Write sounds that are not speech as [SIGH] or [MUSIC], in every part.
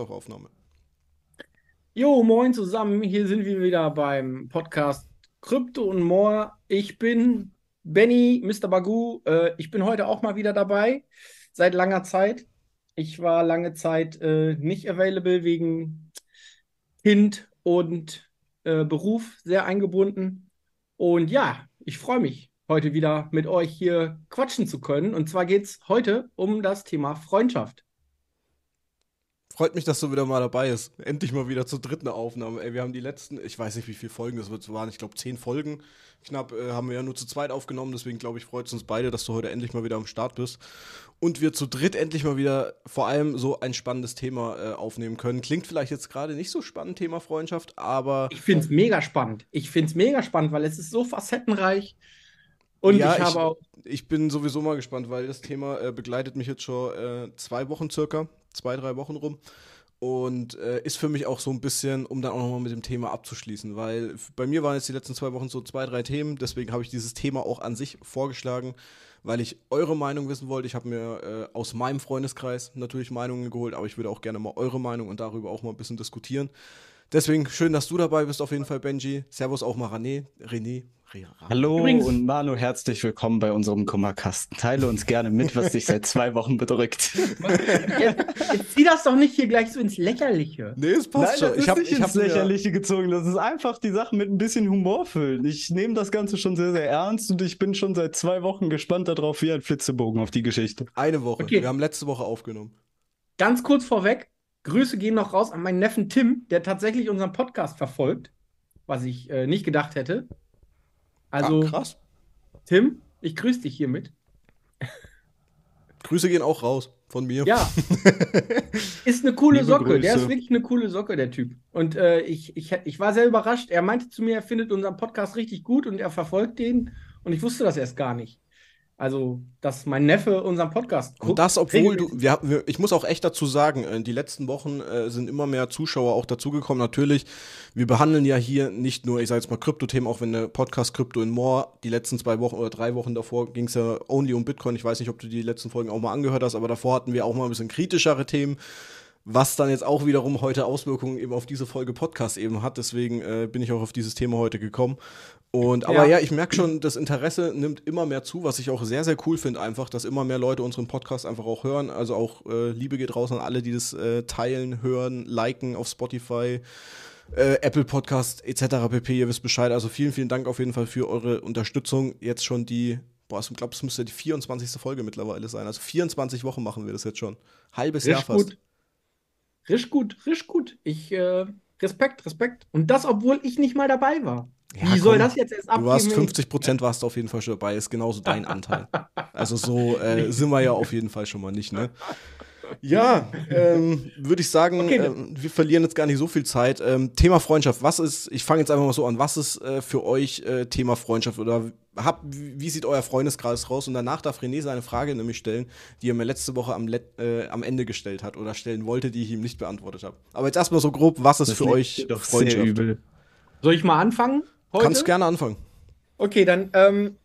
Auf Aufnahme. Jo, moin zusammen. Hier sind wir wieder beim Podcast Krypto und More. Ich bin Benny, Mr. Bagu. Äh, ich bin heute auch mal wieder dabei. Seit langer Zeit. Ich war lange Zeit äh, nicht available wegen Kind und äh, Beruf sehr eingebunden. Und ja, ich freue mich, heute wieder mit euch hier quatschen zu können. Und zwar geht es heute um das Thema Freundschaft. Freut mich, dass du wieder mal dabei bist. Endlich mal wieder zur dritten Aufnahme. Ey, wir haben die letzten, ich weiß nicht, wie viele Folgen das waren, ich glaube zehn Folgen knapp, äh, haben wir ja nur zu zweit aufgenommen. Deswegen glaube ich, freut es uns beide, dass du heute endlich mal wieder am Start bist. Und wir zu dritt endlich mal wieder vor allem so ein spannendes Thema äh, aufnehmen können. Klingt vielleicht jetzt gerade nicht so spannend, Thema Freundschaft, aber. Ich finde es mega spannend. Ich finde es mega spannend, weil es ist so facettenreich. Und ja, ich, habe auch ich bin sowieso mal gespannt, weil das Thema äh, begleitet mich jetzt schon äh, zwei Wochen circa, zwei, drei Wochen rum. Und äh, ist für mich auch so ein bisschen, um dann auch nochmal mit dem Thema abzuschließen, weil bei mir waren jetzt die letzten zwei Wochen so zwei, drei Themen, deswegen habe ich dieses Thema auch an sich vorgeschlagen, weil ich eure Meinung wissen wollte. Ich habe mir äh, aus meinem Freundeskreis natürlich Meinungen geholt, aber ich würde auch gerne mal eure Meinung und darüber auch mal ein bisschen diskutieren. Deswegen schön, dass du dabei bist, auf jeden Fall, Benji. Servus auch mal René. René, Hallo Übrigens. und Manu, herzlich willkommen bei unserem Kummerkasten. Teile uns gerne mit, was dich seit zwei Wochen bedrückt. jetzt, [LAUGHS] jetzt zieh das doch nicht hier gleich so ins Lächerliche. Nee, es passt Nein, schon. Ich habe hab Lächerliche gezogen. Das ist einfach die Sache mit ein bisschen Humor füllen. Ich nehme das Ganze schon sehr, sehr ernst und ich bin schon seit zwei Wochen gespannt darauf, wie ein Flitzebogen auf die Geschichte. Eine Woche. Okay. Wir haben letzte Woche aufgenommen. Ganz kurz vorweg, Grüße gehen noch raus an meinen Neffen Tim, der tatsächlich unseren Podcast verfolgt, was ich äh, nicht gedacht hätte. Also, ah, krass. Tim, ich grüße dich hiermit. Grüße gehen auch raus von mir. Ja. [LAUGHS] Ist eine coole Liebe Socke. Grüße. Der ist wirklich eine coole Socke, der Typ. Und äh, ich, ich, ich war sehr überrascht. Er meinte zu mir, er findet unseren Podcast richtig gut und er verfolgt den. Und ich wusste das erst gar nicht. Also, dass mein Neffe unseren Podcast guckt. Und das, obwohl du, wir, wir, ich muss auch echt dazu sagen, äh, die letzten Wochen äh, sind immer mehr Zuschauer auch dazugekommen. Natürlich, wir behandeln ja hier nicht nur, ich sage jetzt mal Krypto-Themen, auch wenn der Podcast Krypto in More die letzten zwei Wochen oder drei Wochen davor ging es ja only um Bitcoin. Ich weiß nicht, ob du die letzten Folgen auch mal angehört hast, aber davor hatten wir auch mal ein bisschen kritischere Themen was dann jetzt auch wiederum heute Auswirkungen eben auf diese Folge Podcast eben hat. Deswegen äh, bin ich auch auf dieses Thema heute gekommen. Und aber ja, ja ich merke schon, das Interesse nimmt immer mehr zu, was ich auch sehr, sehr cool finde, einfach, dass immer mehr Leute unseren Podcast einfach auch hören. Also auch äh, Liebe geht raus an alle, die das äh, teilen, hören, liken auf Spotify. Äh, Apple Podcast etc. pp. Ihr wisst Bescheid. Also vielen, vielen Dank auf jeden Fall für eure Unterstützung. Jetzt schon die, boah, ich glaube, es müsste die 24. Folge mittlerweile sein. Also 24 Wochen machen wir das jetzt schon. Halbes Ist Jahr fast. Gut. Risch gut, risch gut. Ich, äh, Respekt, Respekt. Und das, obwohl ich nicht mal dabei war. Ja, Wie komm, soll das jetzt erst abgehen? Du warst 50 Prozent, warst du auf jeden Fall schon dabei. Ist genauso dein Anteil. [LAUGHS] also so äh, sind wir ja auf jeden Fall schon mal nicht, ne? Ja, ähm, würde ich sagen, okay. ähm, wir verlieren jetzt gar nicht so viel Zeit. Ähm, Thema Freundschaft, was ist, ich fange jetzt einfach mal so an, was ist äh, für euch äh, Thema Freundschaft oder hab, wie sieht euer Freundeskreis raus? Und danach darf René seine Frage nämlich stellen, die er mir letzte Woche am, Let äh, am Ende gestellt hat oder stellen wollte, die ich ihm nicht beantwortet habe. Aber jetzt erstmal so grob, was ist das für euch doch Freundschaft? Sehr übel. Soll ich mal anfangen? Heute? Kannst gerne anfangen. Okay, dann, ähm,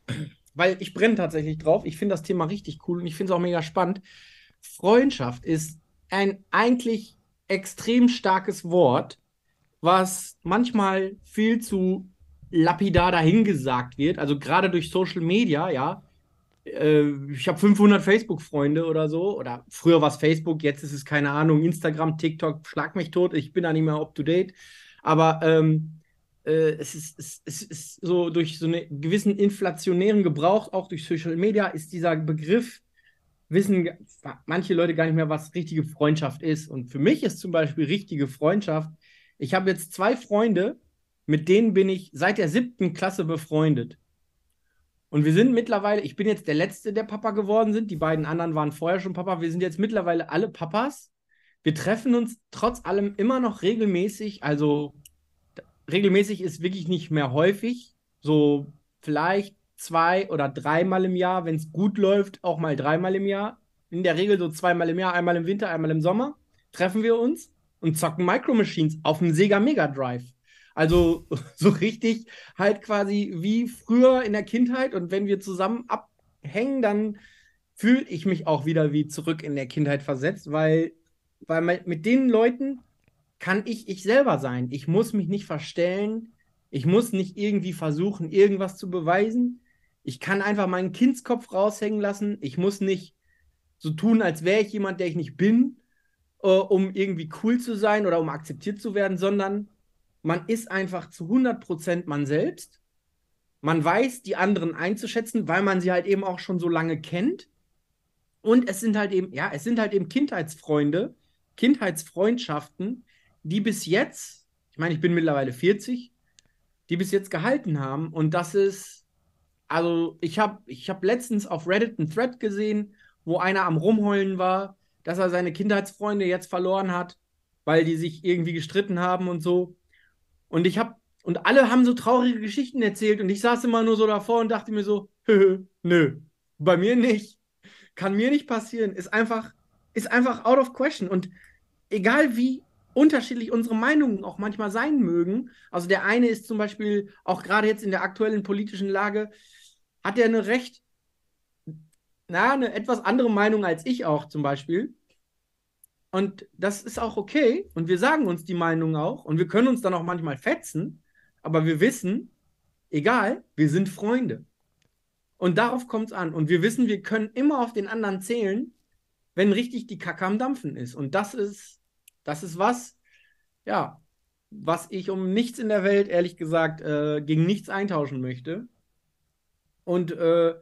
weil ich brenne tatsächlich drauf. Ich finde das Thema richtig cool und ich finde es auch mega spannend. Freundschaft ist ein eigentlich extrem starkes Wort, was manchmal viel zu lapidar dahingesagt wird. Also gerade durch Social Media, ja. Äh, ich habe 500 Facebook-Freunde oder so. Oder früher war es Facebook, jetzt ist es keine Ahnung. Instagram, TikTok, schlag mich tot. Ich bin da nicht mehr up to date. Aber ähm, äh, es, ist, es, es, ist, so durch so einen gewissen inflationären Gebrauch, auch durch Social Media, ist dieser Begriff wissen manche Leute gar nicht mehr, was richtige Freundschaft ist. Und für mich ist zum Beispiel richtige Freundschaft, ich habe jetzt zwei Freunde, mit denen bin ich seit der siebten Klasse befreundet. Und wir sind mittlerweile, ich bin jetzt der Letzte, der Papa geworden sind. Die beiden anderen waren vorher schon Papa. Wir sind jetzt mittlerweile alle Papas. Wir treffen uns trotz allem immer noch regelmäßig. Also regelmäßig ist wirklich nicht mehr häufig. So vielleicht zwei oder dreimal im Jahr, wenn es gut läuft, auch mal dreimal im Jahr. In der Regel so zweimal im Jahr, einmal im Winter, einmal im Sommer, treffen wir uns und zocken Micro Machines auf dem Sega Mega Drive. Also [LAUGHS] so richtig halt quasi wie früher in der Kindheit. Und wenn wir zusammen abhängen, dann fühle ich mich auch wieder wie zurück in der Kindheit versetzt, weil, weil mit den Leuten kann ich ich selber sein. Ich muss mich nicht verstellen. Ich muss nicht irgendwie versuchen, irgendwas zu beweisen. Ich kann einfach meinen Kindskopf raushängen lassen. Ich muss nicht so tun, als wäre ich jemand, der ich nicht bin, äh, um irgendwie cool zu sein oder um akzeptiert zu werden, sondern man ist einfach zu 100% man selbst. Man weiß, die anderen einzuschätzen, weil man sie halt eben auch schon so lange kennt. Und es sind halt eben, ja, es sind halt eben Kindheitsfreunde, Kindheitsfreundschaften, die bis jetzt, ich meine, ich bin mittlerweile 40, die bis jetzt gehalten haben. Und das ist, also ich habe ich hab letztens auf Reddit einen Thread gesehen, wo einer am Rumheulen war, dass er seine Kindheitsfreunde jetzt verloren hat, weil die sich irgendwie gestritten haben und so. Und ich habe und alle haben so traurige Geschichten erzählt und ich saß immer nur so davor und dachte mir so, [LAUGHS] hö, nö, bei mir nicht. Kann mir nicht passieren. Ist einfach, ist einfach out of question. Und egal wie unterschiedlich unsere Meinungen auch manchmal sein mögen, also der eine ist zum Beispiel auch gerade jetzt in der aktuellen politischen Lage hat er eine recht, na, eine etwas andere Meinung als ich auch zum Beispiel. Und das ist auch okay. Und wir sagen uns die Meinung auch. Und wir können uns dann auch manchmal fetzen. Aber wir wissen, egal, wir sind Freunde. Und darauf kommt es an. Und wir wissen, wir können immer auf den anderen zählen, wenn richtig die Kacke am Dampfen ist. Und das ist, das ist was, ja, was ich um nichts in der Welt, ehrlich gesagt, äh, gegen nichts eintauschen möchte. Und äh,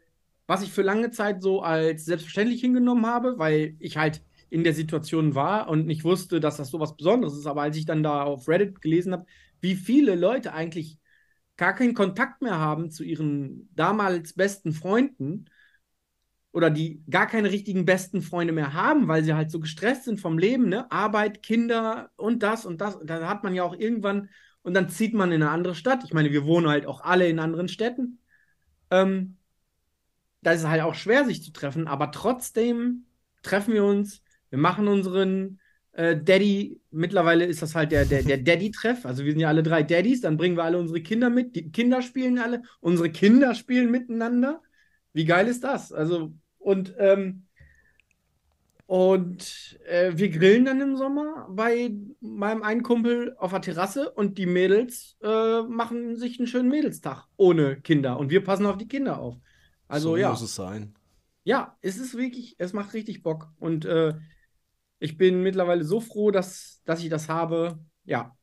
was ich für lange Zeit so als selbstverständlich hingenommen habe, weil ich halt in der Situation war und nicht wusste, dass das so was Besonderes ist. Aber als ich dann da auf Reddit gelesen habe, wie viele Leute eigentlich gar keinen Kontakt mehr haben zu ihren damals besten Freunden oder die gar keine richtigen besten Freunde mehr haben, weil sie halt so gestresst sind vom Leben, ne? Arbeit, Kinder und das und das. Und dann hat man ja auch irgendwann und dann zieht man in eine andere Stadt. Ich meine, wir wohnen halt auch alle in anderen Städten. Ähm, da ist es halt auch schwer, sich zu treffen, aber trotzdem treffen wir uns, wir machen unseren äh, Daddy, mittlerweile ist das halt der, der, der [LAUGHS] Daddy-Treff, also wir sind ja alle drei Daddys, dann bringen wir alle unsere Kinder mit, die Kinder spielen alle, unsere Kinder spielen miteinander. Wie geil ist das? Also, und ähm, und äh, wir grillen dann im Sommer bei meinem einen Kumpel auf der Terrasse und die Mädels äh, machen sich einen schönen Mädelstag ohne Kinder. Und wir passen auf die Kinder auf. Also so ja. muss es sein. Ja, es ist wirklich, es macht richtig Bock. Und äh, ich bin mittlerweile so froh, dass, dass ich das habe. Ja.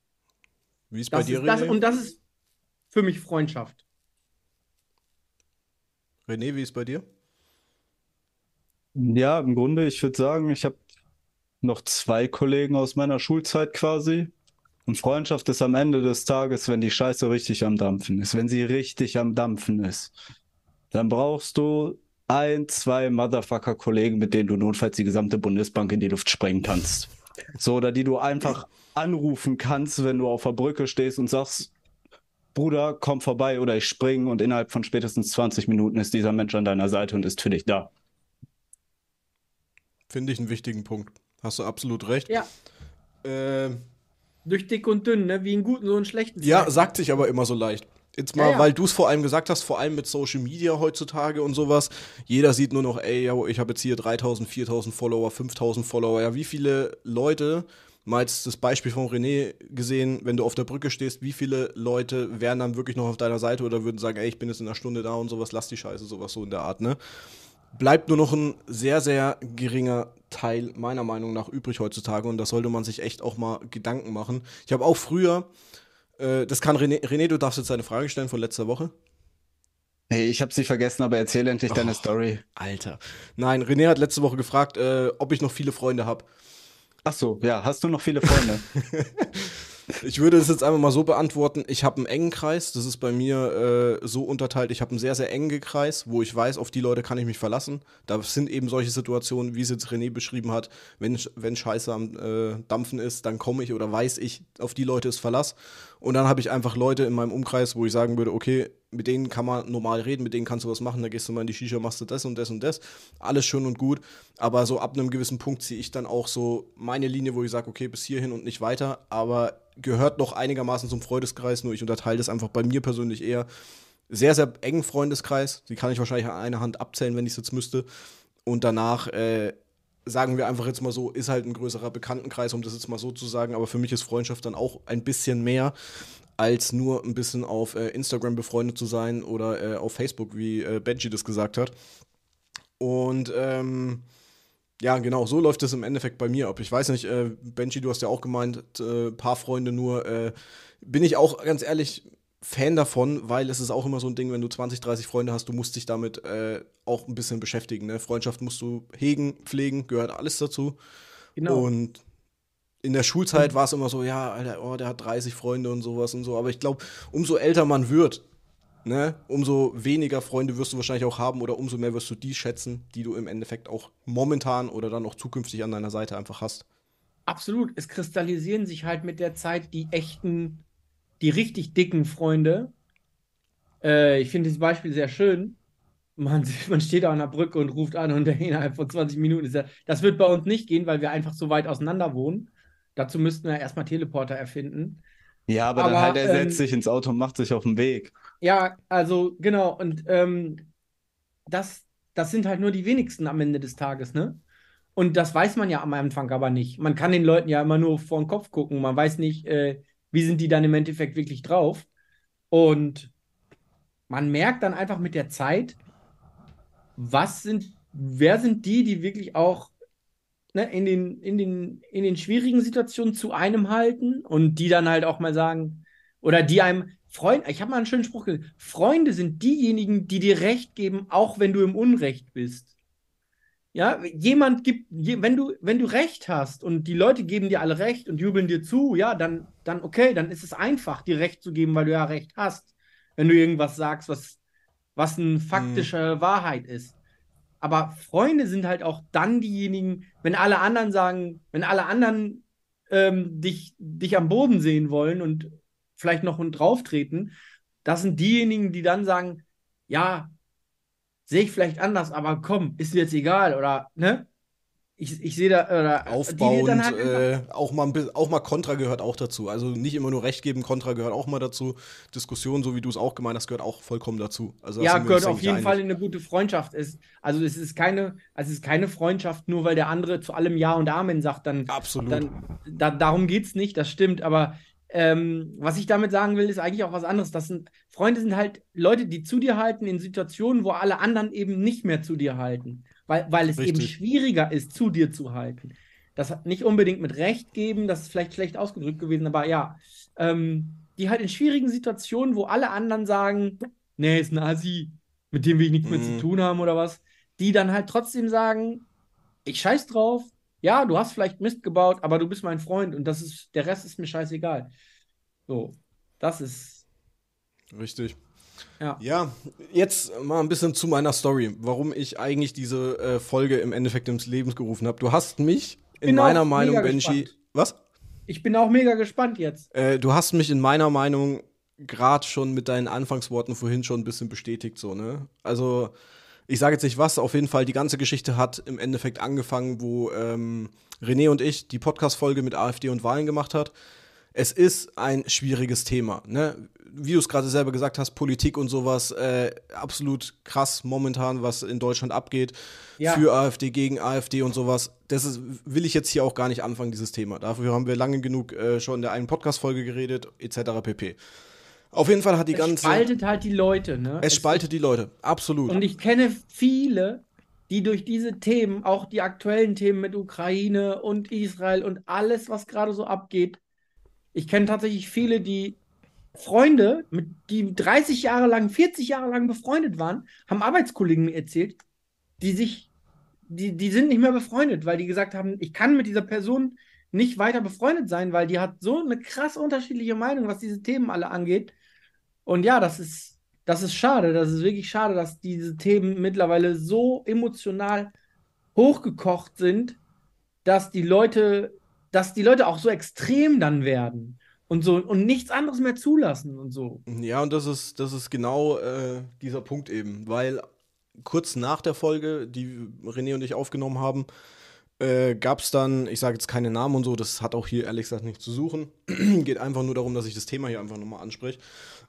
Wie ist das bei dir, ist, das, René? Und das ist für mich Freundschaft. René, wie ist bei dir? Ja, im Grunde, ich würde sagen, ich habe noch zwei Kollegen aus meiner Schulzeit quasi. Und Freundschaft ist am Ende des Tages, wenn die Scheiße richtig am Dampfen ist, wenn sie richtig am Dampfen ist. Dann brauchst du ein, zwei Motherfucker-Kollegen, mit denen du notfalls die gesamte Bundesbank in die Luft sprengen kannst. So, oder die du einfach anrufen kannst, wenn du auf der Brücke stehst und sagst, Bruder, komm vorbei oder ich springe und innerhalb von spätestens 20 Minuten ist dieser Mensch an deiner Seite und ist für dich da. Finde ich einen wichtigen Punkt. Hast du absolut recht. Ja. Äh, Durch dick und dünn, ne? wie einen guten, so einen schlechten. Ja, sagt sich aber immer so leicht. Jetzt mal, ja, ja. weil du es vor allem gesagt hast, vor allem mit Social Media heutzutage und sowas. Jeder sieht nur noch, ey, ich habe jetzt hier 3000, 4000 Follower, 5000 Follower. Ja, wie viele Leute, mal jetzt das Beispiel von René gesehen, wenn du auf der Brücke stehst, wie viele Leute wären dann wirklich noch auf deiner Seite oder würden sagen, ey, ich bin jetzt in einer Stunde da und sowas, lass die Scheiße, sowas so in der Art, ne? bleibt nur noch ein sehr, sehr geringer Teil meiner Meinung nach übrig heutzutage und da sollte man sich echt auch mal Gedanken machen. Ich habe auch früher, äh, das kann René, René, du darfst jetzt deine Frage stellen von letzter Woche. hey, ich habe sie vergessen, aber erzähl endlich oh, deine Story. Alter. Nein, René hat letzte Woche gefragt, äh, ob ich noch viele Freunde habe. Ach so, ja, hast du noch viele Freunde? [LAUGHS] Ich würde es jetzt einfach mal so beantworten: Ich habe einen engen Kreis. Das ist bei mir äh, so unterteilt. Ich habe einen sehr, sehr engen Kreis, wo ich weiß, auf die Leute kann ich mich verlassen. Da sind eben solche Situationen, wie es jetzt René beschrieben hat. Wenn, wenn Scheiße am äh, Dampfen ist, dann komme ich oder weiß ich, auf die Leute ist Verlass. Und dann habe ich einfach Leute in meinem Umkreis, wo ich sagen würde, okay, mit denen kann man normal reden, mit denen kannst du was machen, da gehst du mal in die Shisha, machst du das und das und das. Alles schön und gut. Aber so ab einem gewissen Punkt ziehe ich dann auch so meine Linie, wo ich sage, okay, bis hierhin und nicht weiter. Aber gehört noch einigermaßen zum Freundeskreis, nur ich unterteile das einfach bei mir persönlich eher. Sehr, sehr engen Freundeskreis, die kann ich wahrscheinlich an einer Hand abzählen, wenn ich es jetzt müsste. Und danach äh, sagen wir einfach jetzt mal so, ist halt ein größerer Bekanntenkreis, um das jetzt mal so zu sagen, aber für mich ist Freundschaft dann auch ein bisschen mehr als nur ein bisschen auf äh, Instagram befreundet zu sein oder äh, auf Facebook, wie äh, Benji das gesagt hat. Und ähm, ja, genau, so läuft es im Endeffekt bei mir ab. Ich weiß nicht, äh, Benji, du hast ja auch gemeint, äh, paar Freunde nur. Äh, bin ich auch ganz ehrlich, Fan davon, weil es ist auch immer so ein Ding, wenn du 20, 30 Freunde hast, du musst dich damit äh, auch ein bisschen beschäftigen. Ne? Freundschaft musst du hegen, pflegen, gehört alles dazu. Genau. Und in der Schulzeit mhm. war es immer so, ja, Alter, oh, der hat 30 Freunde und sowas und so. Aber ich glaube, umso älter man wird, ne, umso weniger Freunde wirst du wahrscheinlich auch haben oder umso mehr wirst du die schätzen, die du im Endeffekt auch momentan oder dann auch zukünftig an deiner Seite einfach hast. Absolut. Es kristallisieren sich halt mit der Zeit die echten die richtig dicken Freunde, äh, ich finde das Beispiel sehr schön. Man, [LAUGHS] man steht an der Brücke und ruft an und innerhalb von 20 Minuten ist er. Das wird bei uns nicht gehen, weil wir einfach so weit auseinander wohnen. Dazu müssten wir erstmal Teleporter erfinden. Ja, aber, aber dann halt, er ähm, setzt sich ins Auto und macht sich auf den Weg. Ja, also genau. Und ähm, das, das sind halt nur die wenigsten am Ende des Tages, ne? Und das weiß man ja am Anfang aber nicht. Man kann den Leuten ja immer nur vor den Kopf gucken. Man weiß nicht, äh, wie sind die dann im Endeffekt wirklich drauf? Und man merkt dann einfach mit der Zeit, was sind, wer sind die, die wirklich auch ne, in, den, in, den, in den schwierigen Situationen zu einem halten und die dann halt auch mal sagen, oder die einem, Freund, ich habe mal einen schönen Spruch gesehen, Freunde sind diejenigen, die dir Recht geben, auch wenn du im Unrecht bist. Ja, jemand gibt, wenn du, wenn du Recht hast und die Leute geben dir alle Recht und jubeln dir zu, ja, dann, dann okay, dann ist es einfach, dir Recht zu geben, weil du ja Recht hast, wenn du irgendwas sagst, was, was eine faktische mhm. Wahrheit ist. Aber Freunde sind halt auch dann diejenigen, wenn alle anderen sagen, wenn alle anderen ähm, dich, dich am Boden sehen wollen und vielleicht noch und drauftreten, das sind diejenigen, die dann sagen, ja, sehe ich vielleicht anders, aber komm, ist mir jetzt egal oder ne? Ich, ich sehe da oder aufbauend, halt äh, auch mal auch mal Kontra gehört auch dazu. Also nicht immer nur Recht geben, Kontra gehört auch mal dazu. Diskussion, so wie du es auch gemeint hast, gehört auch vollkommen dazu. Also ja, gehört auf jeden einig. Fall in eine gute Freundschaft. Es, also es ist keine, also es ist keine Freundschaft, nur weil der andere zu allem Ja und Amen sagt, dann absolut. Dann, da, darum geht's nicht, das stimmt. Aber ähm, was ich damit sagen will, ist eigentlich auch was anderes. Das sind Freunde sind halt Leute, die zu dir halten in Situationen, wo alle anderen eben nicht mehr zu dir halten, weil, weil es Richtig. eben schwieriger ist, zu dir zu halten. Das hat nicht unbedingt mit Recht geben, das ist vielleicht schlecht ausgedrückt gewesen, aber ja, ähm, die halt in schwierigen Situationen, wo alle anderen sagen, nee, ist ein Assi, mit dem will ich nichts mhm. mehr zu mhm. tun haben oder was, die dann halt trotzdem sagen, ich scheiß drauf, ja, du hast vielleicht Mist gebaut, aber du bist mein Freund und das ist, der Rest ist mir scheißegal. So, das ist. Richtig. Ja. ja, jetzt mal ein bisschen zu meiner Story, warum ich eigentlich diese äh, Folge im Endeffekt ins Leben gerufen habe. Du hast mich in meiner Meinung, Benji. Gespannt. Was? Ich bin auch mega gespannt jetzt. Äh, du hast mich in meiner Meinung gerade schon mit deinen Anfangsworten vorhin schon ein bisschen bestätigt, so, ne? Also, ich sage jetzt nicht was, auf jeden Fall, die ganze Geschichte hat im Endeffekt angefangen, wo ähm, René und ich die Podcast-Folge mit AfD und Wahlen gemacht hat. Es ist ein schwieriges Thema. Ne? Wie du es gerade selber gesagt hast, Politik und sowas, äh, absolut krass momentan, was in Deutschland abgeht. Ja. Für AfD, gegen AfD und sowas. Das ist, will ich jetzt hier auch gar nicht anfangen, dieses Thema. Dafür haben wir lange genug äh, schon in der einen Podcast-Folge geredet, etc. pp. Auf jeden Fall hat die es ganze. Es spaltet halt die Leute, ne? Es, es spaltet die Leute, absolut. Und ich kenne viele, die durch diese Themen, auch die aktuellen Themen mit Ukraine und Israel und alles, was gerade so abgeht, ich kenne tatsächlich viele, die Freunde, mit, die 30 Jahre lang, 40 Jahre lang befreundet waren, haben Arbeitskollegen mir erzählt, die sich, die, die sind nicht mehr befreundet, weil die gesagt haben, ich kann mit dieser Person nicht weiter befreundet sein, weil die hat so eine krass unterschiedliche Meinung, was diese Themen alle angeht. Und ja, das ist, das ist schade. Das ist wirklich schade, dass diese Themen mittlerweile so emotional hochgekocht sind, dass die Leute, dass die Leute auch so extrem dann werden und so und nichts anderes mehr zulassen und so. Ja, und das ist, das ist genau äh, dieser Punkt eben, weil kurz nach der Folge, die René und ich aufgenommen haben, äh, gab es dann, ich sage jetzt keine Namen und so, das hat auch hier ehrlich gesagt nichts zu suchen. [CLEARS THROAT] Geht einfach nur darum, dass ich das Thema hier einfach nochmal anspreche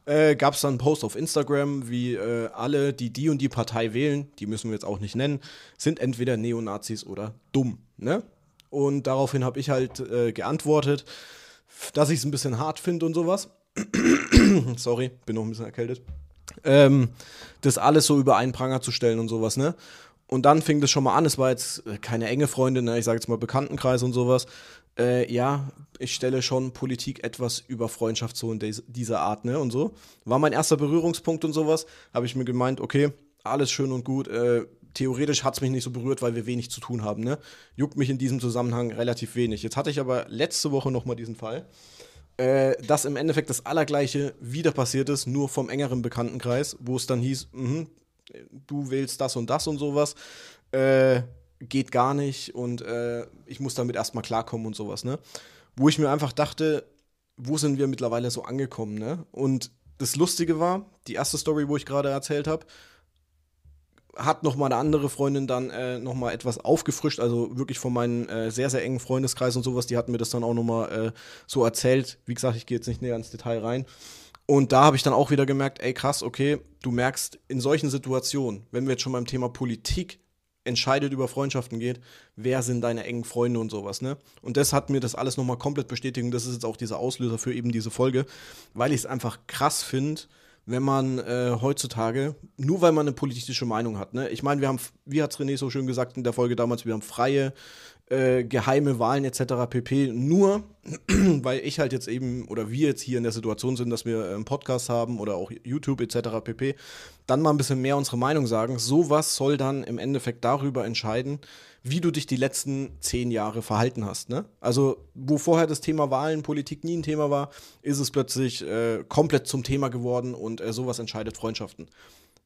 äh, gab es dann einen Post auf Instagram, wie äh, alle, die die und die Partei wählen, die müssen wir jetzt auch nicht nennen, sind entweder Neonazis oder dumm. Ne? Und daraufhin habe ich halt äh, geantwortet, dass ich es ein bisschen hart finde und sowas. [CLEARS THROAT] Sorry, bin noch ein bisschen erkältet. Ähm, das alles so über einen Pranger zu stellen und sowas, ne? Und dann fing das schon mal an. Es war jetzt äh, keine enge Freundin, ne? ich sage jetzt mal Bekanntenkreis und sowas äh, ja, ich stelle schon Politik etwas über Freundschaft so in dieser Art, ne? Und so. War mein erster Berührungspunkt und sowas. Habe ich mir gemeint, okay, alles schön und gut. Äh, theoretisch hat es mich nicht so berührt, weil wir wenig zu tun haben, ne? Juckt mich in diesem Zusammenhang relativ wenig. Jetzt hatte ich aber letzte Woche nochmal diesen Fall, äh, dass im Endeffekt das Allergleiche wieder passiert ist, nur vom engeren Bekanntenkreis, wo es dann hieß, mh, du wählst das und das und sowas. Äh, geht gar nicht und äh, ich muss damit erstmal klarkommen und sowas, ne? Wo ich mir einfach dachte, wo sind wir mittlerweile so angekommen, ne? Und das Lustige war, die erste Story, wo ich gerade erzählt habe, hat nochmal eine andere Freundin dann äh, noch etwas aufgefrischt, also wirklich von meinem äh, sehr sehr engen Freundeskreis und sowas. Die hat mir das dann auch nochmal äh, so erzählt. Wie gesagt, ich gehe jetzt nicht näher ins Detail rein. Und da habe ich dann auch wieder gemerkt, ey krass, okay, du merkst in solchen Situationen, wenn wir jetzt schon beim Thema Politik entscheidet über Freundschaften geht, wer sind deine engen Freunde und sowas, ne? Und das hat mir das alles nochmal komplett bestätigt und das ist jetzt auch dieser Auslöser für eben diese Folge, weil ich es einfach krass finde, wenn man äh, heutzutage, nur weil man eine politische Meinung hat, ne? Ich meine, wir haben, wie hat René so schön gesagt in der Folge damals, wir haben freie äh, geheime Wahlen etc. pp. Nur, [CLEARS THROAT] weil ich halt jetzt eben oder wir jetzt hier in der Situation sind, dass wir äh, einen Podcast haben oder auch YouTube etc. pp. Dann mal ein bisschen mehr unsere Meinung sagen. Sowas soll dann im Endeffekt darüber entscheiden, wie du dich die letzten zehn Jahre verhalten hast. Ne? Also, wo vorher das Thema Wahlenpolitik nie ein Thema war, ist es plötzlich äh, komplett zum Thema geworden und äh, sowas entscheidet Freundschaften.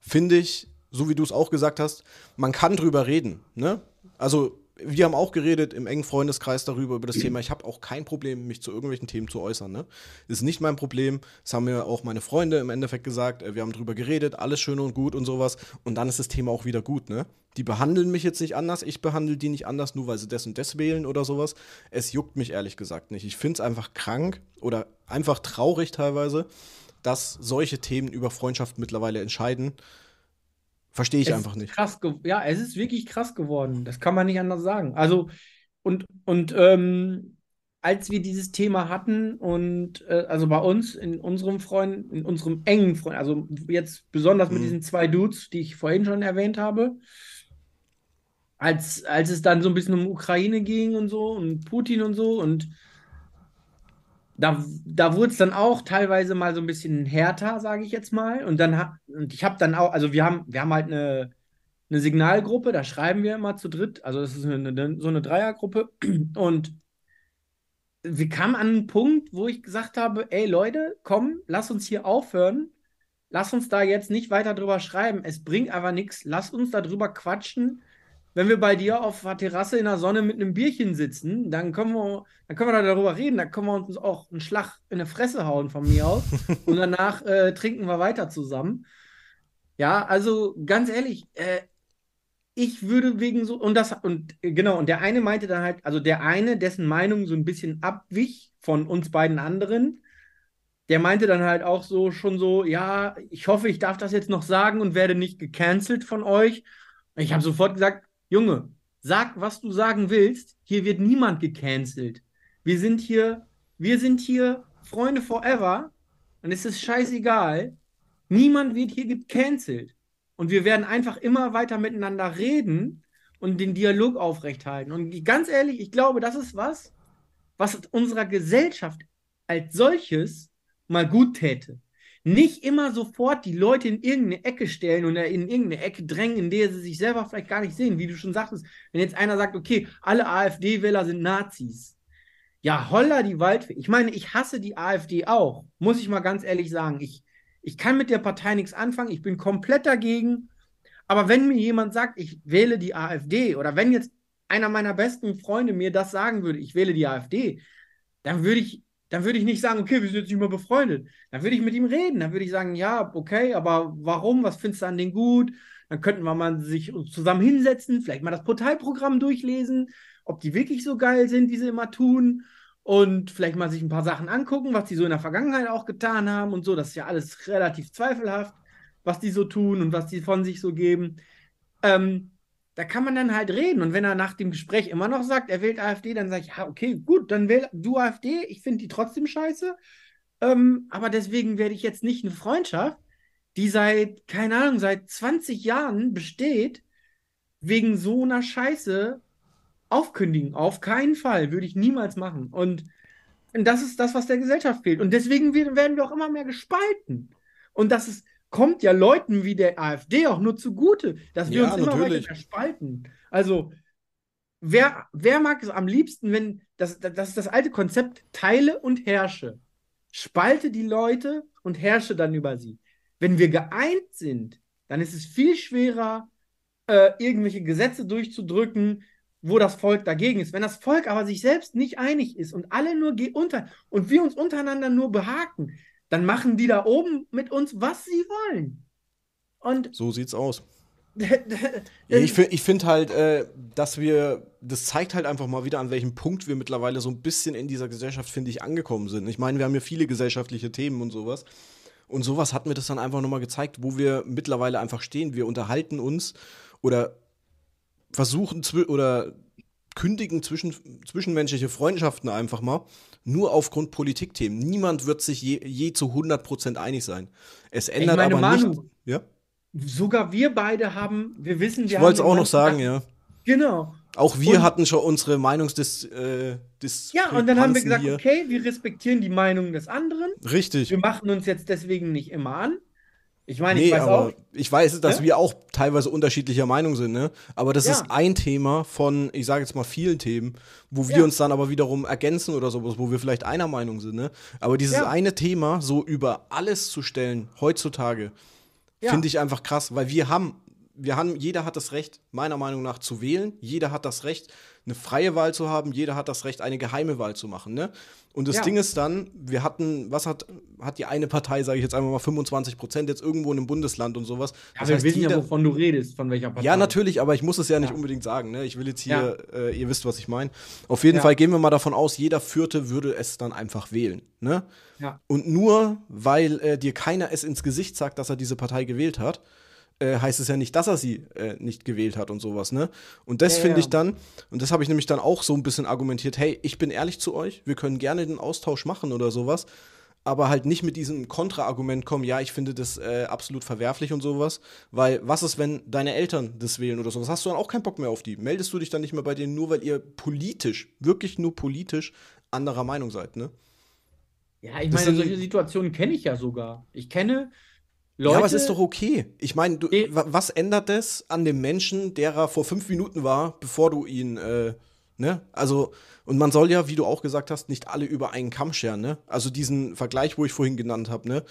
Finde ich, so wie du es auch gesagt hast, man kann drüber reden. Ne? Also, wir haben auch geredet im engen Freundeskreis darüber, über das Thema. Ich habe auch kein Problem, mich zu irgendwelchen Themen zu äußern. Ne? Ist nicht mein Problem. Das haben mir auch meine Freunde im Endeffekt gesagt. Äh, wir haben darüber geredet, alles schön und gut und sowas. Und dann ist das Thema auch wieder gut. Ne? Die behandeln mich jetzt nicht anders. Ich behandle die nicht anders, nur weil sie das und das wählen oder sowas. Es juckt mich ehrlich gesagt nicht. Ich finde es einfach krank oder einfach traurig teilweise, dass solche Themen über Freundschaft mittlerweile entscheiden Verstehe ich es einfach nicht. Krass ja, es ist wirklich krass geworden. Das kann man nicht anders sagen. Also, und, und ähm, als wir dieses Thema hatten und äh, also bei uns, in unserem Freund, in unserem engen Freund, also jetzt besonders mhm. mit diesen zwei Dudes, die ich vorhin schon erwähnt habe, als, als es dann so ein bisschen um Ukraine ging und so und Putin und so und da, da wurde es dann auch teilweise mal so ein bisschen härter, sage ich jetzt mal. Und dann und ich habe dann auch, also wir haben, wir haben halt eine, eine Signalgruppe, da schreiben wir immer zu dritt. Also das ist eine, eine, ne, so eine Dreiergruppe. Und wir kamen an einen Punkt, wo ich gesagt habe, ey Leute, komm, lass uns hier aufhören. Lass uns da jetzt nicht weiter drüber schreiben. Es bringt aber nichts. Lass uns da drüber quatschen wenn wir bei dir auf der Terrasse in der Sonne mit einem Bierchen sitzen, dann können wir, dann können wir darüber reden, dann können wir uns auch einen Schlag in der Fresse hauen von mir aus [LAUGHS] und danach äh, trinken wir weiter zusammen. Ja, also ganz ehrlich, äh, ich würde wegen so und das und äh, genau und der eine meinte dann halt, also der eine, dessen Meinung so ein bisschen abwich von uns beiden anderen, der meinte dann halt auch so schon so, ja, ich hoffe, ich darf das jetzt noch sagen und werde nicht gecancelt von euch. Ich habe sofort gesagt, Junge, sag, was du sagen willst. Hier wird niemand gecancelt. Wir sind hier, wir sind hier Freunde forever. Und es ist scheißegal. Niemand wird hier gecancelt. Und wir werden einfach immer weiter miteinander reden und den Dialog aufrechthalten. Und ganz ehrlich, ich glaube, das ist was, was unserer Gesellschaft als solches mal gut täte. Nicht immer sofort die Leute in irgendeine Ecke stellen oder in irgendeine Ecke drängen, in der sie sich selber vielleicht gar nicht sehen, wie du schon sagtest. Wenn jetzt einer sagt, okay, alle AfD-Wähler sind Nazis. Ja, holla die Waldfee. Ich meine, ich hasse die AfD auch, muss ich mal ganz ehrlich sagen. Ich, ich kann mit der Partei nichts anfangen, ich bin komplett dagegen. Aber wenn mir jemand sagt, ich wähle die AfD oder wenn jetzt einer meiner besten Freunde mir das sagen würde, ich wähle die AfD, dann würde ich dann würde ich nicht sagen, okay, wir sind jetzt nicht mehr befreundet. Dann würde ich mit ihm reden. Dann würde ich sagen, ja, okay, aber warum? Was findest du an den gut? Dann könnten wir mal sich zusammen hinsetzen, vielleicht mal das Portalprogramm durchlesen, ob die wirklich so geil sind, wie sie immer tun. Und vielleicht mal sich ein paar Sachen angucken, was die so in der Vergangenheit auch getan haben und so. Das ist ja alles relativ zweifelhaft, was die so tun und was die von sich so geben. Ähm, da kann man dann halt reden. Und wenn er nach dem Gespräch immer noch sagt, er wählt AfD, dann sage ich, ja, okay, gut, dann wähl du AfD. Ich finde die trotzdem scheiße. Ähm, aber deswegen werde ich jetzt nicht eine Freundschaft, die seit, keine Ahnung, seit 20 Jahren besteht, wegen so einer Scheiße aufkündigen. Auf keinen Fall. Würde ich niemals machen. Und, und das ist das, was der Gesellschaft fehlt. Und deswegen werden wir auch immer mehr gespalten. Und das ist, kommt ja Leuten wie der AfD auch nur zugute, dass wir ja, uns immer natürlich. weiter spalten. Also, wer, wer mag es am liebsten, wenn das, das ist das alte Konzept, teile und herrsche. Spalte die Leute und herrsche dann über sie. Wenn wir geeint sind, dann ist es viel schwerer, äh, irgendwelche Gesetze durchzudrücken, wo das Volk dagegen ist. Wenn das Volk aber sich selbst nicht einig ist und alle nur unter und wir uns untereinander nur behaken, dann machen die da oben mit uns, was sie wollen. Und so sieht's aus. [LAUGHS] ich finde halt, äh, dass wir, das zeigt halt einfach mal wieder, an welchem Punkt wir mittlerweile so ein bisschen in dieser Gesellschaft, finde ich, angekommen sind. Ich meine, wir haben ja viele gesellschaftliche Themen und sowas. Und sowas hat mir das dann einfach nochmal gezeigt, wo wir mittlerweile einfach stehen. Wir unterhalten uns oder versuchen oder kündigen zwischen, zwischenmenschliche Freundschaften einfach mal nur aufgrund Politikthemen. Niemand wird sich je, je zu 100% einig sein. Es ändert meine, aber Manu, nicht. Ja? Sogar wir beide haben, wir wissen, wir Ich wollte es auch noch sagen, ja. Genau. Auch wir und, hatten schon unsere Meinungsdis. Äh, ja, und dann haben wir gesagt, hier. okay, wir respektieren die Meinung des anderen. Richtig. Wir machen uns jetzt deswegen nicht immer an. Ich meine, nee, ich weiß auch. Ich weiß, dass ja? wir auch teilweise unterschiedlicher Meinung sind, ne? Aber das ja. ist ein Thema von, ich sage jetzt mal, vielen Themen, wo wir ja. uns dann aber wiederum ergänzen oder sowas, wo wir vielleicht einer Meinung sind, ne? Aber dieses eine Thema so über alles zu stellen heutzutage, finde ich einfach krass, weil wir haben wir haben, jeder hat das Recht, meiner Meinung nach, zu wählen. Jeder hat das Recht, eine freie Wahl zu haben. Jeder hat das Recht, eine geheime Wahl zu machen. Ne? Und das ja. Ding ist dann, wir hatten, was hat, hat die eine Partei, sage ich jetzt einmal mal, 25 Prozent jetzt irgendwo in einem Bundesland und sowas. Ja, das wir heißt, wissen jeder, ja, wovon du redest, von welcher Partei. Ja, natürlich, aber ich muss es ja nicht ja. unbedingt sagen. Ne? Ich will jetzt hier, äh, ihr wisst, was ich meine. Auf jeden Fall gehen wir mal davon aus, jeder Vierte würde es dann einfach wählen. Ne? Und nur, weil äh, dir keiner es ins Gesicht sagt, dass er diese Partei gewählt hat, äh, heißt es ja nicht, dass er sie äh, nicht gewählt hat und sowas, ne? Und das ja, finde ich dann, und das habe ich nämlich dann auch so ein bisschen argumentiert, hey, ich bin ehrlich zu euch, wir können gerne den Austausch machen oder sowas, aber halt nicht mit diesem Kontraargument kommen, ja, ich finde das äh, absolut verwerflich und sowas, weil was ist, wenn deine Eltern das wählen oder sowas? Hast du dann auch keinen Bock mehr auf die? Meldest du dich dann nicht mehr bei denen, nur weil ihr politisch, wirklich nur politisch anderer Meinung seid, ne? Ja, ich das meine, solche Situationen kenne ich ja sogar. Ich kenne Leute, ja, aber es ist doch okay. Ich meine, e was ändert das an dem Menschen, der er vor fünf Minuten war, bevor du ihn, äh, ne? Also, und man soll ja, wie du auch gesagt hast, nicht alle über einen Kamm scheren, ne? Also diesen Vergleich, wo ich vorhin genannt habe, ne?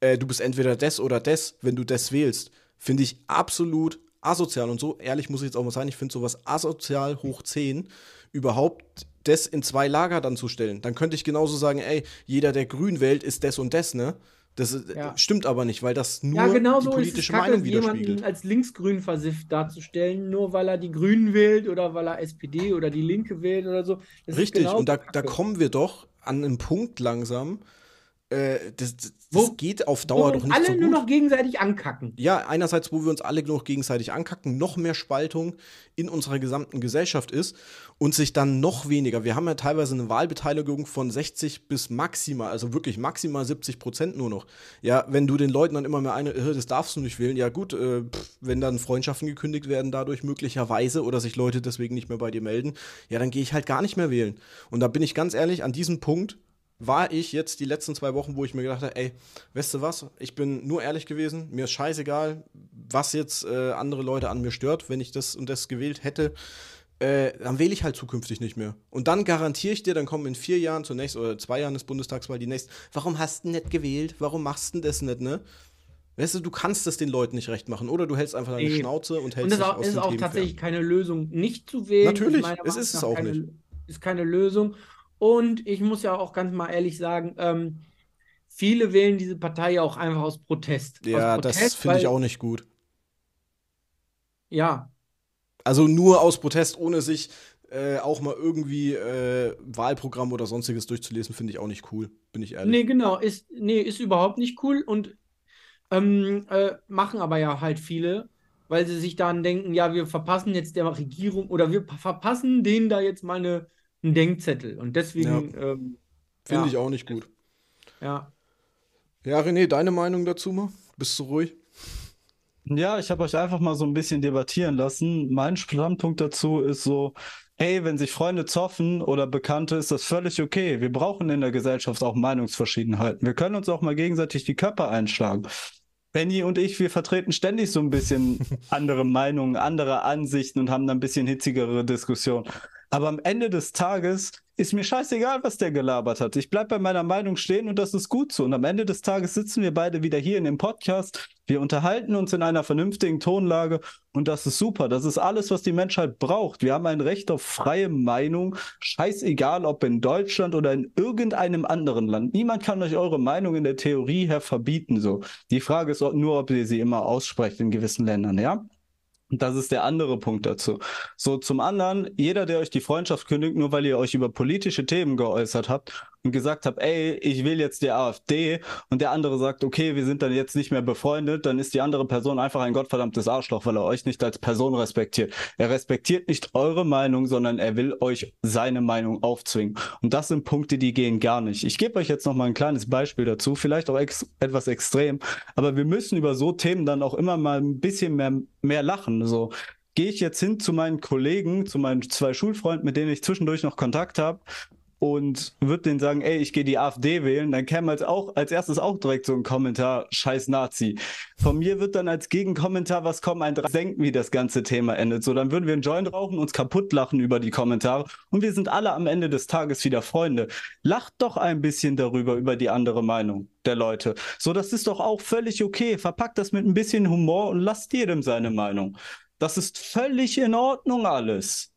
Äh, du bist entweder das oder das, wenn du das wählst, finde ich absolut asozial. Und so ehrlich muss ich jetzt auch mal sein, ich finde sowas asozial hoch 10 überhaupt das in zwei Lager dann zu stellen. Dann könnte ich genauso sagen, ey, jeder, der grün wählt, ist das und das, ne? Das äh, ja. stimmt aber nicht, weil das nur ja, genau die so politische Kacke, Meinung widerspiegelt. Jemanden als linksgrün versifft darzustellen, nur weil er die Grünen wählt oder weil er SPD oder die Linke wählt oder so. Das Richtig, genau und da, da, kommen wir doch an einen Punkt langsam, äh, das, das wo, geht auf Dauer wo wir uns doch nicht alle so gut. nur noch gegenseitig ankacken. Ja, einerseits, wo wir uns alle noch gegenseitig ankacken, noch mehr Spaltung in unserer gesamten Gesellschaft ist und sich dann noch weniger. Wir haben ja teilweise eine Wahlbeteiligung von 60 bis maximal, also wirklich maximal 70 Prozent nur noch. Ja, wenn du den Leuten dann immer mehr eine, äh, das darfst du nicht wählen, ja gut, äh, pff, wenn dann Freundschaften gekündigt werden dadurch möglicherweise oder sich Leute deswegen nicht mehr bei dir melden, ja, dann gehe ich halt gar nicht mehr wählen. Und da bin ich ganz ehrlich, an diesem Punkt war ich jetzt die letzten zwei Wochen, wo ich mir gedacht habe, ey, weißt du was, ich bin nur ehrlich gewesen, mir ist scheißegal, was jetzt äh, andere Leute an mir stört, wenn ich das und das gewählt hätte, äh, dann wähle ich halt zukünftig nicht mehr. Und dann garantiere ich dir, dann kommen in vier Jahren zunächst oder zwei Jahren des Bundestagswahl die nächsten, warum hast du nicht gewählt, warum machst du das nicht, ne? Weißt du, du kannst es den Leuten nicht recht machen, oder du hältst einfach deine Eben. Schnauze und hältst und es dich auch, ist auch tatsächlich fern. keine Lösung, nicht zu wählen. Natürlich, es ist es auch keine, nicht. Ist keine Lösung und ich muss ja auch ganz mal ehrlich sagen, ähm, viele wählen diese Partei ja auch einfach aus Protest. Ja, aus Protest, das finde ich auch nicht gut. Ja. Also nur aus Protest, ohne sich äh, auch mal irgendwie äh, Wahlprogramm oder sonstiges durchzulesen, finde ich auch nicht cool, bin ich ehrlich. Nee, genau, ist, nee, ist überhaupt nicht cool und ähm, äh, machen aber ja halt viele, weil sie sich dann denken, ja, wir verpassen jetzt der Regierung oder wir verpassen denen da jetzt mal eine ein Denkzettel. Und deswegen. Ja. Ähm, Finde ja. ich auch nicht gut. Ja. Ja, René, deine Meinung dazu mal? Bist du ruhig? Ja, ich habe euch einfach mal so ein bisschen debattieren lassen. Mein Standpunkt dazu ist so, hey, wenn sich Freunde zoffen oder Bekannte, ist das völlig okay. Wir brauchen in der Gesellschaft auch Meinungsverschiedenheiten. Wir können uns auch mal gegenseitig die Körper einschlagen. Benny und ich, wir vertreten ständig so ein bisschen [LAUGHS] andere Meinungen, andere Ansichten und haben dann ein bisschen hitzigere Diskussionen. Aber am Ende des Tages ist mir scheißegal, was der gelabert hat. Ich bleibe bei meiner Meinung stehen und das ist gut so. Und am Ende des Tages sitzen wir beide wieder hier in dem Podcast. Wir unterhalten uns in einer vernünftigen Tonlage und das ist super. Das ist alles, was die Menschheit braucht. Wir haben ein Recht auf freie Meinung. Scheißegal, ob in Deutschland oder in irgendeinem anderen Land. Niemand kann euch eure Meinung in der Theorie her verbieten. So. Die Frage ist nur, ob ihr sie immer aussprecht in gewissen Ländern, ja? Das ist der andere Punkt dazu. So, zum anderen, jeder, der euch die Freundschaft kündigt, nur weil ihr euch über politische Themen geäußert habt und gesagt habt, ey, ich will jetzt die AfD und der andere sagt, okay, wir sind dann jetzt nicht mehr befreundet, dann ist die andere Person einfach ein gottverdammtes Arschloch, weil er euch nicht als Person respektiert. Er respektiert nicht eure Meinung, sondern er will euch seine Meinung aufzwingen. Und das sind Punkte, die gehen gar nicht. Ich gebe euch jetzt nochmal ein kleines Beispiel dazu, vielleicht auch ex etwas extrem, aber wir müssen über so Themen dann auch immer mal ein bisschen mehr, mehr lachen. So gehe ich jetzt hin zu meinen Kollegen, zu meinen zwei Schulfreunden, mit denen ich zwischendurch noch Kontakt habe und wird denen sagen, ey, ich gehe die AfD wählen, dann käme als, auch, als erstes auch direkt so ein Kommentar, scheiß Nazi. Von mir wird dann als Gegenkommentar, was kommen, ein Senken, wie das ganze Thema endet. So, dann würden wir einen Joint rauchen, uns kaputt lachen über die Kommentare und wir sind alle am Ende des Tages wieder Freunde. Lacht doch ein bisschen darüber, über die andere Meinung der Leute. So, das ist doch auch völlig okay. Verpackt das mit ein bisschen Humor und lasst jedem seine Meinung. Das ist völlig in Ordnung alles.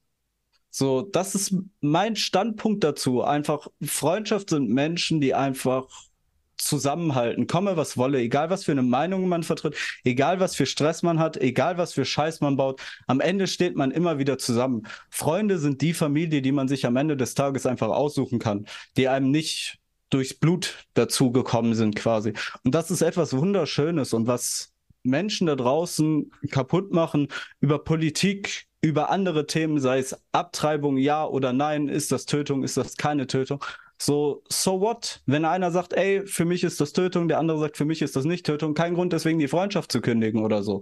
So, das ist mein Standpunkt dazu. Einfach Freundschaft sind Menschen, die einfach zusammenhalten, komme was wolle, egal was für eine Meinung man vertritt, egal was für Stress man hat, egal was für Scheiß man baut, am Ende steht man immer wieder zusammen. Freunde sind die Familie, die man sich am Ende des Tages einfach aussuchen kann, die einem nicht durchs Blut dazugekommen sind quasi. Und das ist etwas Wunderschönes und was Menschen da draußen kaputt machen über Politik, über andere Themen, sei es Abtreibung, ja oder nein, ist das Tötung, ist das keine Tötung. So, so what? Wenn einer sagt, ey, für mich ist das Tötung, der andere sagt, für mich ist das nicht Tötung, kein Grund deswegen die Freundschaft zu kündigen oder so.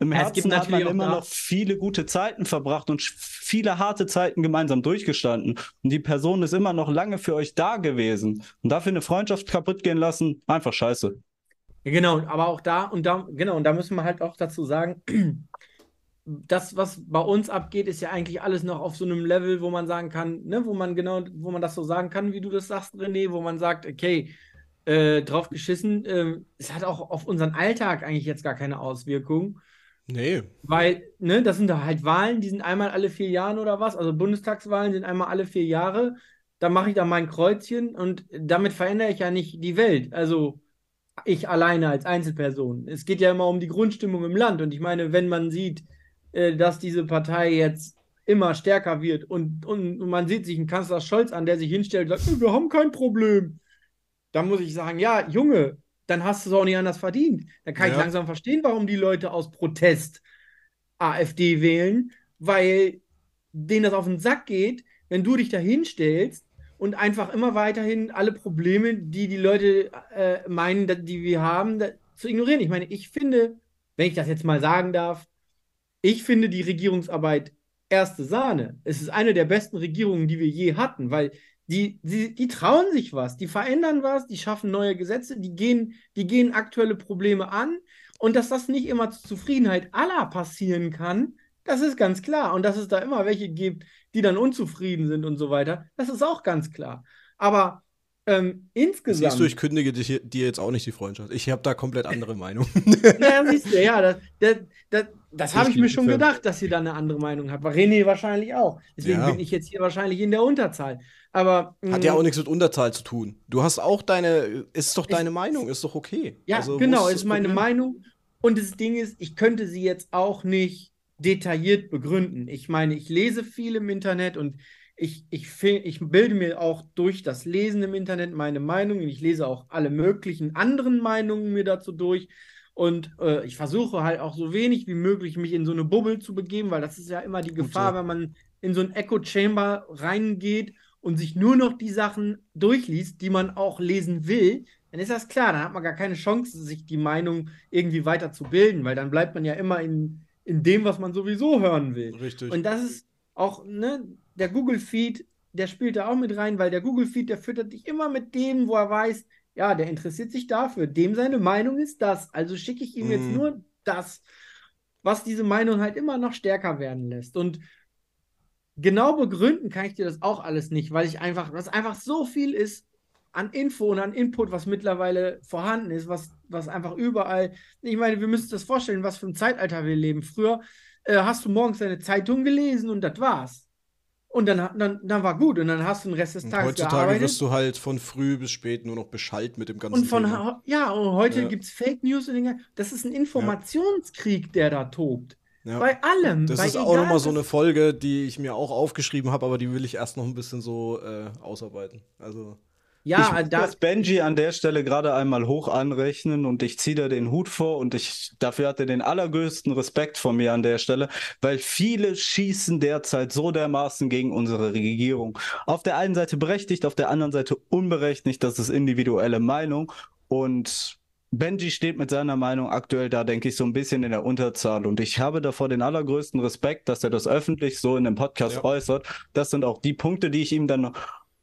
Im Herzen hat man immer noch viele gute Zeiten verbracht und viele harte Zeiten gemeinsam durchgestanden. Und die Person ist immer noch lange für euch da gewesen. Und dafür eine Freundschaft kaputt gehen lassen, einfach scheiße. Genau, aber auch da und da, genau, und da müssen wir halt auch dazu sagen, das, was bei uns abgeht, ist ja eigentlich alles noch auf so einem Level, wo man sagen kann, ne, wo man genau, wo man das so sagen kann, wie du das sagst, René, wo man sagt, okay, äh, drauf geschissen, äh, es hat auch auf unseren Alltag eigentlich jetzt gar keine Auswirkung. Nee. Weil, ne, das sind halt Wahlen, die sind einmal alle vier Jahre oder was, also Bundestagswahlen sind einmal alle vier Jahre, da mache ich da mein Kreuzchen und damit verändere ich ja nicht die Welt. Also, ich alleine als Einzelperson. Es geht ja immer um die Grundstimmung im Land. Und ich meine, wenn man sieht, äh, dass diese Partei jetzt immer stärker wird. Und, und, man sieht sich einen Kanzler Scholz an, der sich hinstellt und sagt, wir haben kein Problem. Da muss ich sagen, ja, Junge, dann hast du es auch nicht anders verdient. Dann kann ja. ich langsam verstehen, warum die Leute aus Protest AfD wählen, weil denen das auf den Sack geht, wenn du dich da hinstellst und einfach immer weiterhin alle Probleme, die die Leute äh, meinen, die wir haben, zu ignorieren. Ich meine, ich finde, wenn ich das jetzt mal sagen darf, ich finde die Regierungsarbeit erste Sahne. Es ist eine der besten Regierungen, die wir je hatten, weil die, die, die trauen sich was, die verändern was, die schaffen neue Gesetze, die gehen, die gehen aktuelle Probleme an. Und dass das nicht immer zur Zufriedenheit aller passieren kann, das ist ganz klar. Und dass es da immer welche gibt, die dann unzufrieden sind und so weiter, das ist auch ganz klar. Aber ähm, insgesamt. Siehst du, ich kündige dir jetzt auch nicht die Freundschaft. Ich habe da komplett andere Meinung. ja, [LAUGHS] siehst du, ja, das, das, das, das habe ich mir schon äh, gedacht, dass ihr da eine andere Meinung habt. René wahrscheinlich auch. Deswegen ja. bin ich jetzt hier wahrscheinlich in der Unterzahl. Aber mm, hat ja auch nichts mit Unterzahl zu tun. Du hast auch deine, ist doch deine ist, Meinung, ist doch okay. Ja, also, genau, ist, ist meine Meinung. Und das Ding ist, ich könnte sie jetzt auch nicht detailliert begründen. Ich meine, ich lese viel im Internet und ich, ich, ich bilde mir auch durch das Lesen im Internet meine Meinung und ich lese auch alle möglichen anderen Meinungen mir dazu durch. Und äh, ich versuche halt auch so wenig wie möglich mich in so eine Bubble zu begeben, weil das ist ja immer die Gefahr, so. wenn man in so ein Echo Chamber reingeht und sich nur noch die Sachen durchliest, die man auch lesen will, dann ist das klar, dann hat man gar keine Chance, sich die Meinung irgendwie weiterzubilden, weil dann bleibt man ja immer in, in dem, was man sowieso hören will. Richtig. Und das ist auch, ne, der Google Feed, der spielt da auch mit rein, weil der Google Feed, der füttert dich immer mit dem, wo er weiß, ja, der interessiert sich dafür. Dem seine Meinung ist das. Also schicke ich ihm mm. jetzt mhm. nur das, was diese Meinung halt immer noch stärker werden lässt. Und genau begründen kann ich dir das auch alles nicht, weil ich einfach, was einfach so viel ist an Info und an Input, was mittlerweile vorhanden ist, was, was einfach überall. Ich meine, wir müssen das vorstellen, was für ein Zeitalter wir leben. Früher äh, hast du morgens eine Zeitung gelesen und das war's. Und dann, dann, dann war gut und dann hast du den Rest des Tages und heutzutage gearbeitet. wirst du halt von früh bis spät nur noch beschallt mit dem ganzen Und von Thema. Ne? ja, und heute ja. gibt es Fake News und Dinge. Das ist ein Informationskrieg, ja. der da tobt. Ja. Bei allem. Das bei ist auch nochmal so eine Folge, die ich mir auch aufgeschrieben habe, aber die will ich erst noch ein bisschen so äh, ausarbeiten. Also. Ja, ich äh, das Benji an der Stelle gerade einmal hoch anrechnen und ich ziehe da den Hut vor und ich dafür hat er den allergrößten Respekt von mir an der Stelle, weil viele schießen derzeit so dermaßen gegen unsere Regierung. Auf der einen Seite berechtigt, auf der anderen Seite unberechtigt, das ist individuelle Meinung und Benji steht mit seiner Meinung aktuell da, denke ich, so ein bisschen in der Unterzahl. Und ich habe davor den allergrößten Respekt, dass er das öffentlich so in dem Podcast ja. äußert. Das sind auch die Punkte, die ich ihm dann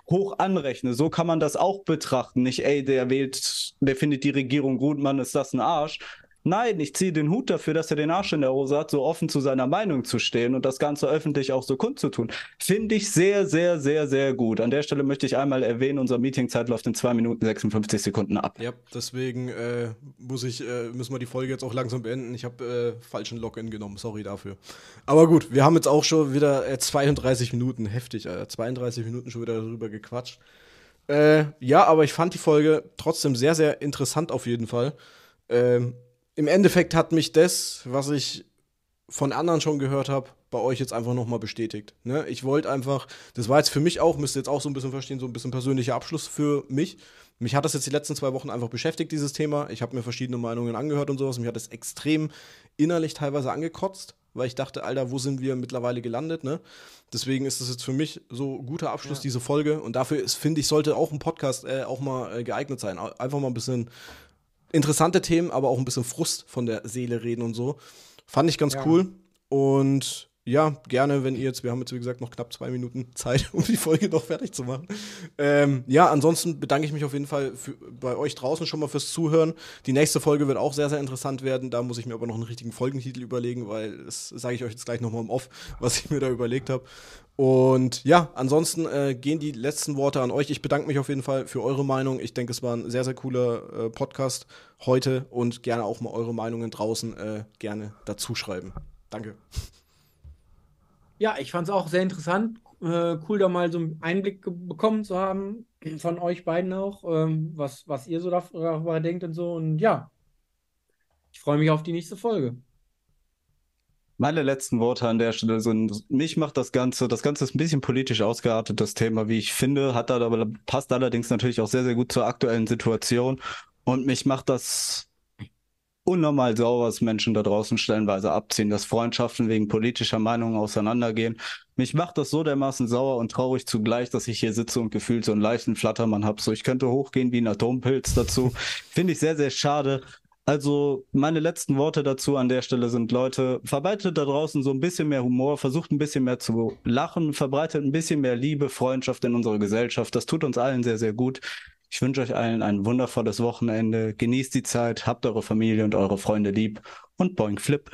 hoch anrechne. So kann man das auch betrachten. Nicht, ey, der wählt, der findet die Regierung gut, Mann, ist das ein Arsch, Nein, ich ziehe den Hut dafür, dass er den Arsch in der Hose hat, so offen zu seiner Meinung zu stehen und das Ganze öffentlich auch so kundzutun. Finde ich sehr, sehr, sehr, sehr gut. An der Stelle möchte ich einmal erwähnen, unser Meetingzeit läuft in 2 Minuten 56 Sekunden ab. Ja, deswegen äh, muss ich, äh, müssen wir die Folge jetzt auch langsam beenden. Ich habe äh, falschen Login genommen, sorry dafür. Aber gut, wir haben jetzt auch schon wieder 32 äh, Minuten, heftig, 32 äh, Minuten schon wieder darüber gequatscht. Äh, ja, aber ich fand die Folge trotzdem sehr, sehr interessant auf jeden Fall. Ähm, im Endeffekt hat mich das, was ich von anderen schon gehört habe, bei euch jetzt einfach nochmal bestätigt. Ne? Ich wollte einfach, das war jetzt für mich auch, müsst ihr jetzt auch so ein bisschen verstehen, so ein bisschen persönlicher Abschluss für mich. Mich hat das jetzt die letzten zwei Wochen einfach beschäftigt, dieses Thema. Ich habe mir verschiedene Meinungen angehört und sowas. Mich hat das extrem innerlich teilweise angekotzt, weil ich dachte, Alter, wo sind wir mittlerweile gelandet? Ne? Deswegen ist das jetzt für mich so guter Abschluss, ja. diese Folge. Und dafür finde ich, sollte auch ein Podcast äh, auch mal äh, geeignet sein. Einfach mal ein bisschen interessante Themen, aber auch ein bisschen Frust von der Seele reden und so. Fand ich ganz ja. cool. Und ja, gerne, wenn ihr jetzt, wir haben jetzt wie gesagt noch knapp zwei Minuten Zeit, [LAUGHS] um die Folge noch fertig zu machen. Ähm, ja, ansonsten bedanke ich mich auf jeden Fall für, bei euch draußen schon mal fürs Zuhören. Die nächste Folge wird auch sehr, sehr interessant werden. Da muss ich mir aber noch einen richtigen Folgentitel überlegen, weil das sage ich euch jetzt gleich nochmal im Off, was ich mir da überlegt habe. Und ja, ansonsten äh, gehen die letzten Worte an euch. Ich bedanke mich auf jeden Fall für eure Meinung. Ich denke, es war ein sehr, sehr cooler äh, Podcast heute und gerne auch mal eure Meinungen draußen äh, gerne dazu schreiben. Danke. Ja, ich fand es auch sehr interessant. Äh, cool, da mal so einen Einblick bekommen zu haben von euch beiden auch, ähm, was, was ihr so darüber denkt und so. Und ja, ich freue mich auf die nächste Folge. Meine letzten Worte an der Stelle sind, mich macht das Ganze, das Ganze ist ein bisschen politisch ausgeartet, das Thema, wie ich finde, hat aber, passt allerdings natürlich auch sehr, sehr gut zur aktuellen Situation. Und mich macht das unnormal sauer, was Menschen da draußen stellenweise abziehen, dass Freundschaften wegen politischer Meinungen auseinandergehen. Mich macht das so dermaßen sauer und traurig zugleich, dass ich hier sitze und gefühlt so einen leichten Flattermann habe. So, ich könnte hochgehen wie ein Atompilz dazu. Finde ich sehr, sehr schade. Also meine letzten Worte dazu an der Stelle sind, Leute, verbreitet da draußen so ein bisschen mehr Humor, versucht ein bisschen mehr zu lachen, verbreitet ein bisschen mehr Liebe, Freundschaft in unserer Gesellschaft. Das tut uns allen sehr, sehr gut. Ich wünsche euch allen ein wundervolles Wochenende. Genießt die Zeit, habt eure Familie und eure Freunde lieb und boing flip.